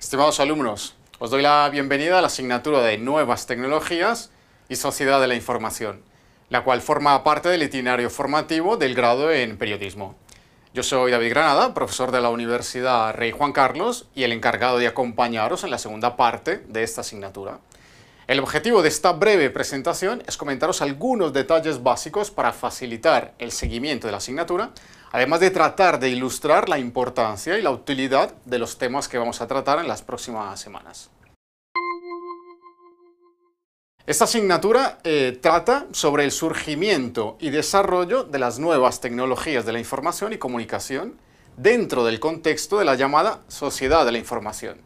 Estimados alumnos, os doy la bienvenida a la asignatura de Nuevas Tecnologías y Sociedad de la Información, la cual forma parte del itinerario formativo del grado en Periodismo. Yo soy David Granada, profesor de la Universidad Rey Juan Carlos y el encargado de acompañaros en la segunda parte de esta asignatura. El objetivo de esta breve presentación es comentaros algunos detalles básicos para facilitar el seguimiento de la asignatura, además de tratar de ilustrar la importancia y la utilidad de los temas que vamos a tratar en las próximas semanas. Esta asignatura eh, trata sobre el surgimiento y desarrollo de las nuevas tecnologías de la información y comunicación dentro del contexto de la llamada sociedad de la información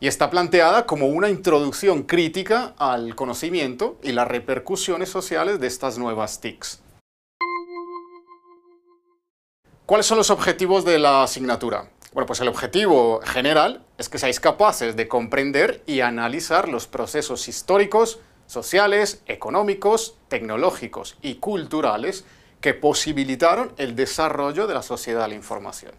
y está planteada como una introducción crítica al conocimiento y las repercusiones sociales de estas nuevas TICs. ¿Cuáles son los objetivos de la asignatura? Bueno, pues el objetivo general es que seáis capaces de comprender y analizar los procesos históricos, sociales, económicos, tecnológicos y culturales que posibilitaron el desarrollo de la sociedad de la información.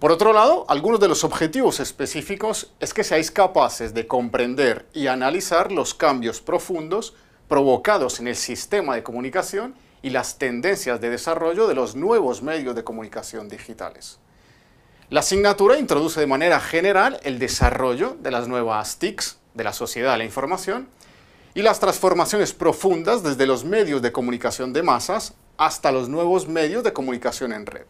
Por otro lado, algunos de los objetivos específicos es que seáis capaces de comprender y analizar los cambios profundos provocados en el sistema de comunicación y las tendencias de desarrollo de los nuevos medios de comunicación digitales. La asignatura introduce de manera general el desarrollo de las nuevas TICs, de la sociedad de la información, y las transformaciones profundas desde los medios de comunicación de masas hasta los nuevos medios de comunicación en red.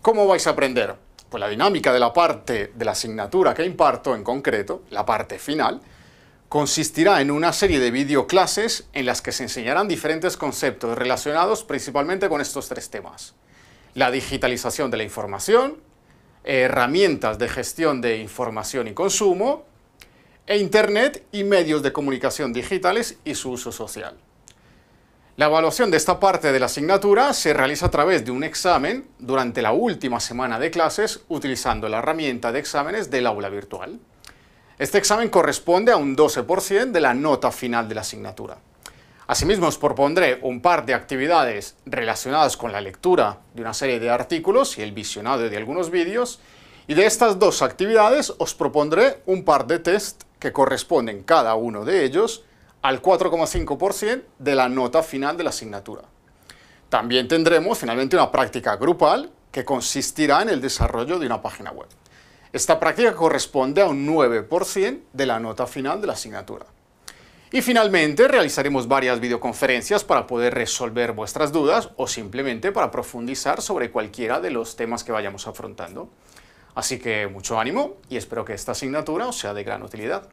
¿Cómo vais a aprender? Pues la dinámica de la parte de la asignatura que imparto en concreto, la parte final, consistirá en una serie de videoclases en las que se enseñarán diferentes conceptos relacionados principalmente con estos tres temas. La digitalización de la información, herramientas de gestión de información y consumo, e Internet y medios de comunicación digitales y su uso social. La evaluación de esta parte de la asignatura se realiza a través de un examen durante la última semana de clases utilizando la herramienta de exámenes del aula virtual. Este examen corresponde a un 12% de la nota final de la asignatura. Asimismo, os propondré un par de actividades relacionadas con la lectura de una serie de artículos y el visionado de algunos vídeos, y de estas dos actividades os propondré un par de test que corresponden cada uno de ellos al 4,5% de la nota final de la asignatura. También tendremos finalmente una práctica grupal que consistirá en el desarrollo de una página web. Esta práctica corresponde a un 9% de la nota final de la asignatura. Y finalmente realizaremos varias videoconferencias para poder resolver vuestras dudas o simplemente para profundizar sobre cualquiera de los temas que vayamos afrontando. Así que mucho ánimo y espero que esta asignatura os sea de gran utilidad.